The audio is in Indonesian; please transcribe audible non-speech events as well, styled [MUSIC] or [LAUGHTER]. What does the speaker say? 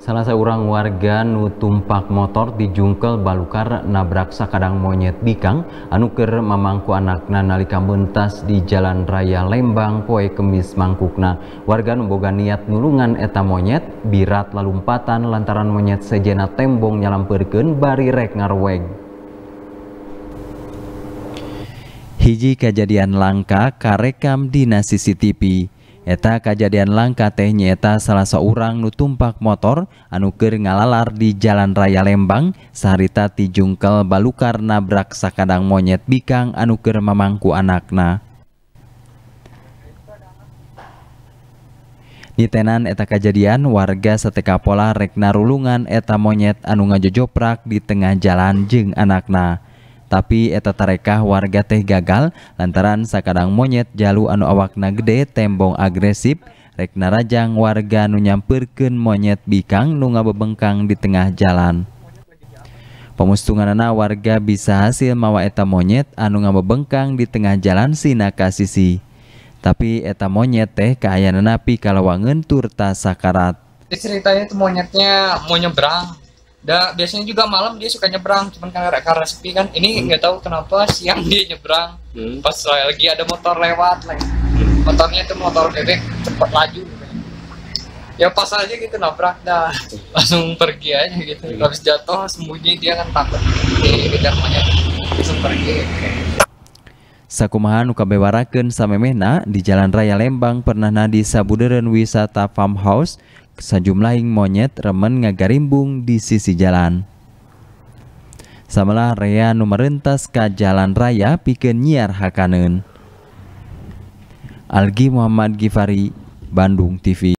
Salah seorang warga nu tumpak motor di Jungkel Balukar nabrak sakadang monyet bikang anuker mamangku anakna nalika mentas di Jalan Raya Lembang poe kemis mangkukna. Warga nu boga niat nulungan eta monyet birat lalumpatan lantaran monyet sejena tembong nyalamperkeun bari rek ngarweg. Hiji kejadian langka karekam di CCTV. Eta kejadian langka teh nyeta salah seorang nutumpak motor Anuger ngalalar di Jalan Raya Lembang Sarita ti Jungkel Balukar nabrak sakadang monyet bikang Anuger mamangku anakna. Nitenan eta kejadian warga seteka pola rekna rulungan eta monyet anu ngajojoprak di tengah jalan jeng anakna tapi eta tarekah warga teh gagal lantaran sakadang monyet jalu anu awakna gede tembong agresif rekna rajang warga nu nyampirkeun monyet bikang nu ngabebengkang di tengah jalan pemustunganana warga bisa hasil mawa eta monyet anu ngabebengkang di tengah jalan sina kasisi. tapi eta monyet teh kaayana napi kalawangen turta sakarat ceritanya itu monyetnya mau nyebrang Da, biasanya juga malam dia suka nyebrang, cuman karena karena sepi kan. Ini hmm. nggak hmm. tahu kenapa siang dia nyebrang. Hmm. Pas lagi ada motor lewat, like. motornya itu motor bebek cepat laju. Gitu. Ya pas aja gitu nabrak dah, [LAUGHS] langsung pergi aja gitu. Hmm. Habis jatuh sembunyi dia kan takut di kejar monyet, langsung pergi. Gitu. Sakumaha nu samemehna di Jalan Raya Lembang pernah nadi sabuderen wisata farmhouse sajumlahing monyet remen ngagarimbung di sisi jalan. Samalah rea numerentas ke jalan raya pikeun nyiar hakaneun. Algi Muhammad Gifari, Bandung TV